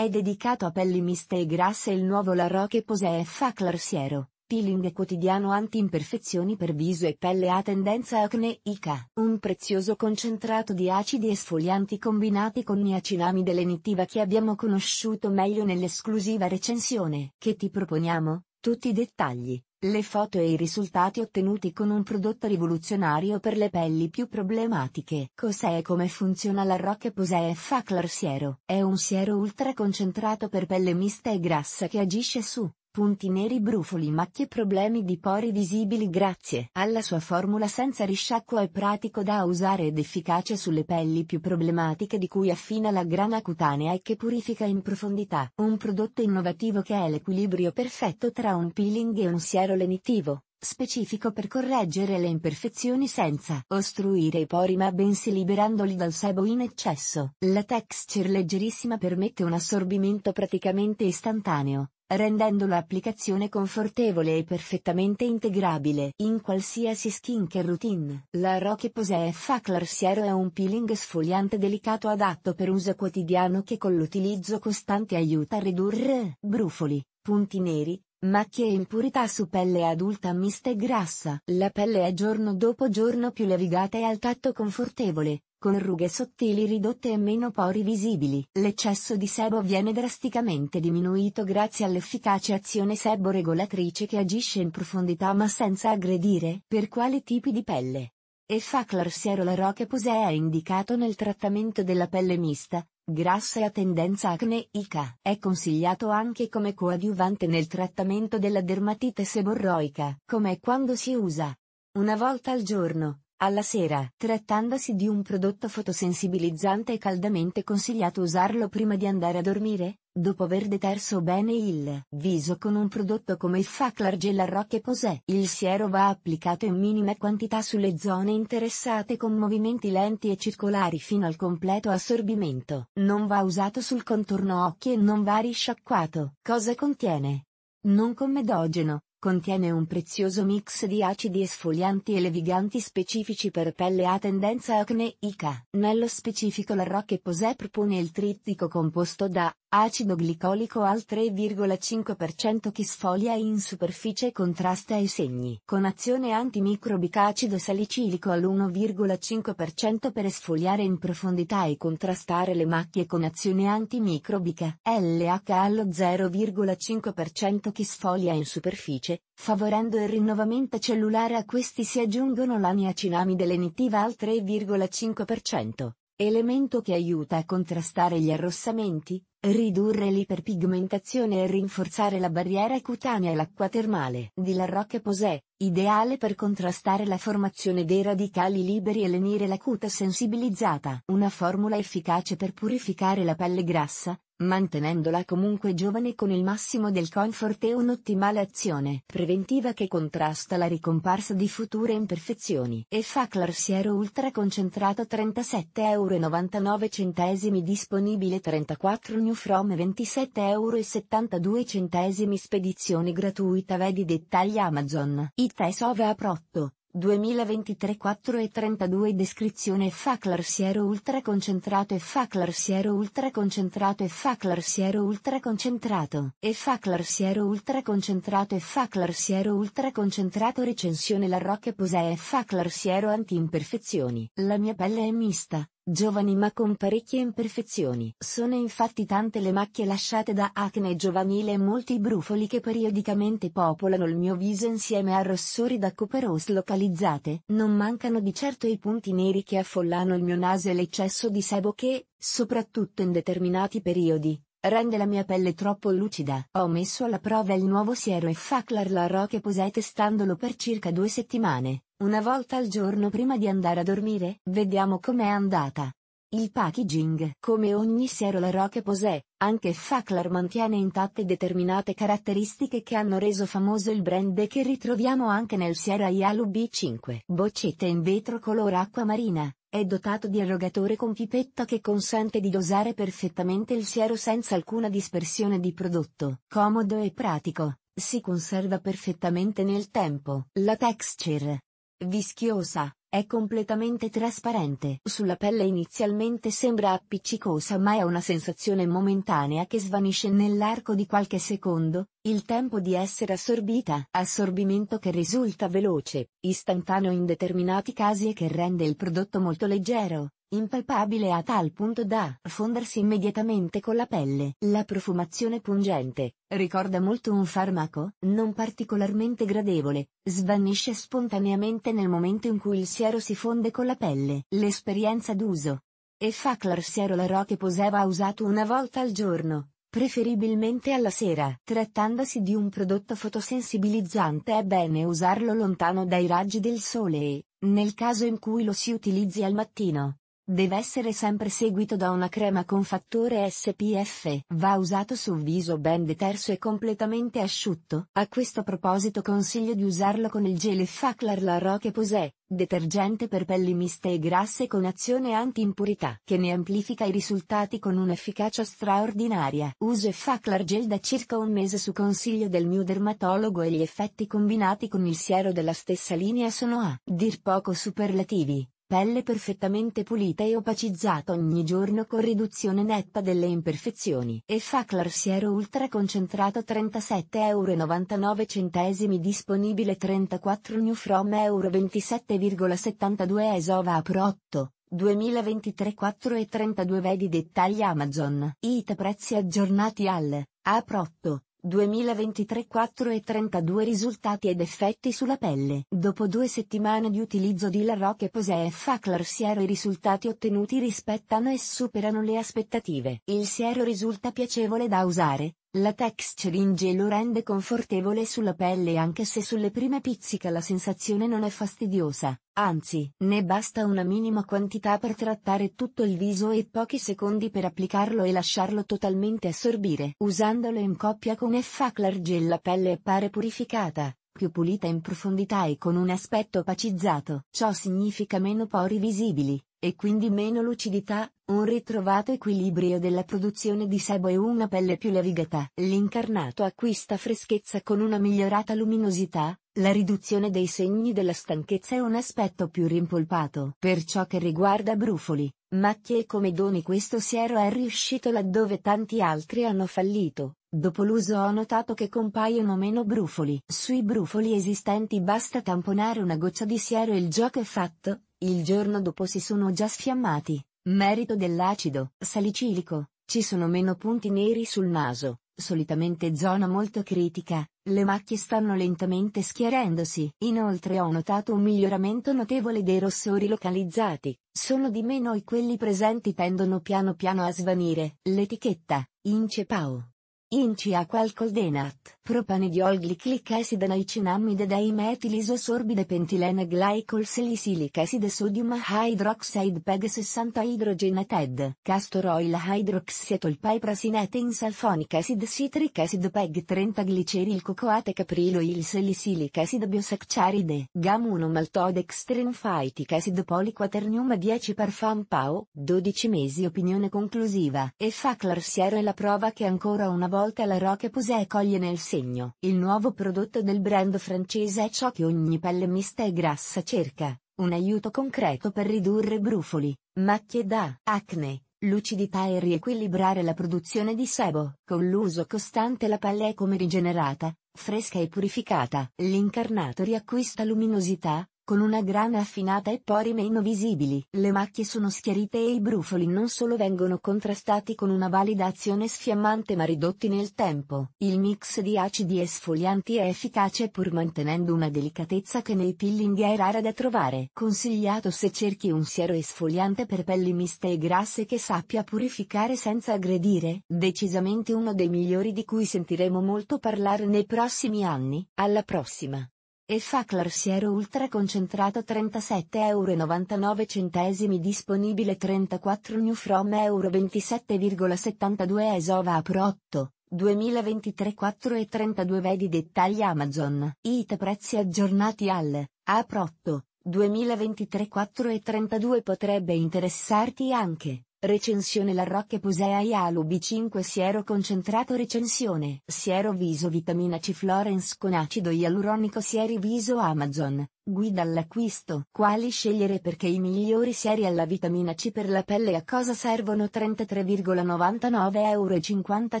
È dedicato a pelli miste e grasse il nuovo La Roche Posay F.A. Clarsiero, peeling quotidiano anti-imperfezioni per viso e pelle a tendenza acneica. Un prezioso concentrato di acidi esfolianti combinati con niacinamide lenitiva che abbiamo conosciuto meglio nell'esclusiva recensione. Che ti proponiamo? Tutti i dettagli le foto e i risultati ottenuti con un prodotto rivoluzionario per le pelli più problematiche. Cos'è e come funziona la Roche Posay Faclar Siero? È un siero ultra concentrato per pelle mista e grassa che agisce su punti neri brufoli macchie problemi di pori visibili grazie alla sua formula senza risciacquo è pratico da usare ed efficace sulle pelli più problematiche di cui affina la grana cutanea e che purifica in profondità. Un prodotto innovativo che è l'equilibrio perfetto tra un peeling e un siero lenitivo specifico per correggere le imperfezioni senza ostruire i pori ma bensì liberandoli dal sebo in eccesso. La texture leggerissima permette un assorbimento praticamente istantaneo, rendendo l'applicazione confortevole e perfettamente integrabile in qualsiasi skincare routine. La Rocky Pose Fa Clarsiero è un peeling sfogliante delicato adatto per uso quotidiano che con l'utilizzo costante aiuta a ridurre brufoli, punti neri, macchie e impurità su pelle adulta mista e grassa. La pelle è giorno dopo giorno più levigata e al tatto confortevole, con rughe sottili ridotte e meno pori visibili. L'eccesso di sebo viene drasticamente diminuito grazie all'efficace azione sebo-regolatrice che agisce in profondità ma senza aggredire. Per quali tipi di pelle? E Faclar Siero La Roche Posea è indicato nel trattamento della pelle mista, grassa e a tendenza acneica. È consigliato anche come coadiuvante nel trattamento della dermatite seborroica, come quando si usa una volta al giorno, alla sera, trattandosi di un prodotto fotosensibilizzante è caldamente consigliato usarlo prima di andare a dormire, dopo aver deterso bene il viso con un prodotto come il Faclar FAC Rock e Posè. Il siero va applicato in minime quantità sulle zone interessate con movimenti lenti e circolari fino al completo assorbimento. Non va usato sul contorno occhi e non va risciacquato. Cosa contiene? Non commedogeno, Contiene un prezioso mix di acidi esfolianti e leviganti specifici per pelle a tendenza acneica. Nello specifico la Roche Posay propone il trittico composto da acido glicolico al 3,5% che sfoglia in superficie e contrasta i segni, con azione antimicrobica acido salicilico all'1,5% per esfoliare in profondità e contrastare le macchie con azione antimicrobica, LH allo 0,5% che sfoglia in superficie luce, favorendo il rinnovamento cellulare a questi si aggiungono la niacinamide lenitiva al 3,5%, elemento che aiuta a contrastare gli arrossamenti, ridurre l'iperpigmentazione e rinforzare la barriera cutanea e l'acqua termale di La Roche-Posay, ideale per contrastare la formazione dei radicali liberi e lenire la cuta sensibilizzata. Una formula efficace per purificare la pelle grassa, mantenendola comunque giovane con il massimo del comfort e un'ottimale azione preventiva che contrasta la ricomparsa di future imperfezioni. E Faclar Siero Ultra concentrato 37,99 euro disponibile 34 New from 27,72 euro spedizione gratuita vedi dettagli Amazon ITES OVA Protto 2023 4 e 32 descrizione Faclar siero ultra concentrato e Faclar siero ultra concentrato e Faclar siero ultra concentrato e Faclar siero ultra concentrato e Faclar siero ultra concentrato recensione La Rocca Posè e Faclar siero anti imperfezioni La mia pelle è mista Giovani ma con parecchie imperfezioni. Sono infatti tante le macchie lasciate da acne giovanile e molti brufoli che periodicamente popolano il mio viso insieme a rossori da copperose localizzate. Non mancano di certo i punti neri che affollano il mio naso e l'eccesso di sebo che, soprattutto in determinati periodi, rende la mia pelle troppo lucida. Ho messo alla prova il nuovo siero e Faclar La Roche Posay testandolo per circa due settimane. Una volta al giorno prima di andare a dormire, vediamo com'è andata. Il packaging, come ogni siero la Roque Posè, anche Faclar mantiene intatte determinate caratteristiche che hanno reso famoso il brand e che ritroviamo anche nel Sierra Yalu B5. Boccette in vetro color acqua marina, è dotato di erogatore con pipetta che consente di dosare perfettamente il siero senza alcuna dispersione di prodotto. Comodo e pratico, si conserva perfettamente nel tempo. La texture, Vischiosa, è completamente trasparente. Sulla pelle inizialmente sembra appiccicosa ma è una sensazione momentanea che svanisce nell'arco di qualche secondo, il tempo di essere assorbita. Assorbimento che risulta veloce, istantaneo in determinati casi e che rende il prodotto molto leggero, impalpabile a tal punto da fondersi immediatamente con la pelle. La profumazione pungente, ricorda molto un farmaco, non particolarmente gradevole, svanisce spontaneamente nel momento in cui il siero si fonde con la pelle. L'esperienza d'uso. E Faclar Siero la Roche Poseva usato una volta al giorno, preferibilmente alla sera. Trattandosi di un prodotto fotosensibilizzante è bene usarlo lontano dai raggi del sole e, nel caso in cui lo si utilizzi al mattino, Deve essere sempre seguito da una crema con fattore SPF. Va usato su viso ben deterso e completamente asciutto. A questo proposito consiglio di usarlo con il gel Faclar La Roche Posay, detergente per pelli miste e grasse con azione anti-impurità, che ne amplifica i risultati con un'efficacia straordinaria. Uso Faclar Gel da circa un mese su consiglio del mio dermatologo e gli effetti combinati con il siero della stessa linea sono a dir poco superlativi. Pelle perfettamente pulita e opacizzata ogni giorno con riduzione netta delle imperfezioni. E fa Clarsiero Ultra concentrato 37,99€ disponibile 34 New From Euro 27,72 Esova Pro 8. 2023 4,32 Vedi dettagli Amazon. IT prezzi aggiornati al A Pro 8. 2023 4 e 32 risultati ed effetti sulla pelle. Dopo due settimane di utilizzo di La Roche Posay e Faclar Siero i risultati ottenuti rispettano e superano le aspettative. Il siero risulta piacevole da usare, la texture in gel lo rende confortevole sulla pelle anche se sulle prime pizzica la sensazione non è fastidiosa, anzi, ne basta una minima quantità per trattare tutto il viso e pochi secondi per applicarlo e lasciarlo totalmente assorbire. Usandolo in coppia con Effaclar Gel la pelle appare purificata, più pulita in profondità e con un aspetto opacizzato. Ciò significa meno pori visibili, e quindi meno lucidità, un ritrovato equilibrio della produzione di sebo e una pelle più levigata. L'incarnato acquista freschezza con una migliorata luminosità, la riduzione dei segni della stanchezza e un aspetto più rimpolpato. Per ciò che riguarda brufoli, macchie e comedoni questo siero è riuscito laddove tanti altri hanno fallito, Dopo l'uso ho notato che compaiono meno brufoli. Sui brufoli esistenti basta tamponare una goccia di siero e il gioco è fatto, il giorno dopo si sono già sfiammati. Merito dell'acido salicilico, ci sono meno punti neri sul naso, solitamente zona molto critica, le macchie stanno lentamente schiarendosi. Inoltre ho notato un miglioramento notevole dei rossori localizzati, sono di meno e quelli presenti tendono piano piano a svanire. L'etichetta, incepao Inci acqualcoldenat, propanediolgliclicesidenaicinamide dimetilisosorbide pentilene glycol salicylic acid sodium hydroxide PEG 60 hydrogenated, castor oil hydroxyetolpiprasineten sulfonic acid citric acid PEG 30 gliceril cocoate capriloil salicylic acid biosaccharide, gam 1 maltodextrin phytic acid poliquaternium 10 parfum PAO, 12 mesi opinione conclusiva, e Faclar Sierra è la prova che ancora una volta volta la Roche-Posay coglie nel segno. Il nuovo prodotto del brand francese è ciò che ogni pelle mista e grassa cerca, un aiuto concreto per ridurre brufoli, macchie da acne, lucidità e riequilibrare la produzione di sebo. Con l'uso costante la pelle è come rigenerata, fresca e purificata. L'incarnato riacquista luminosità, con una grana affinata e pori meno visibili. Le macchie sono schiarite e i brufoli non solo vengono contrastati con una valida azione sfiammante ma ridotti nel tempo. Il mix di acidi e esfolianti è efficace pur mantenendo una delicatezza che nei peeling è rara da trovare. Consigliato se cerchi un siero esfoliante per pelli miste e grasse che sappia purificare senza aggredire. Decisamente uno dei migliori di cui sentiremo molto parlare nei prossimi anni. Alla prossima! e Faclar Siero Ultra concentrato 37,99€ disponibile 34 New From Euro 27,72 Esova Pro 8 2023 4 e 32 Vedi dettagli Amazon IT prezzi aggiornati al A Pro 8 2023 4 e 32 potrebbe interessarti anche Recensione La Rocche Posei Alubi 5 Siero concentrato Recensione Siero Viso Vitamina C Florence con acido ialuronico Sieri Viso Amazon Guida all'acquisto Quali scegliere perché i migliori sieri alla vitamina C per la pelle a cosa servono 33,99 euro e 50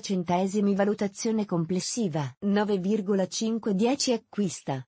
centesimi Valutazione complessiva 9,510 Acquista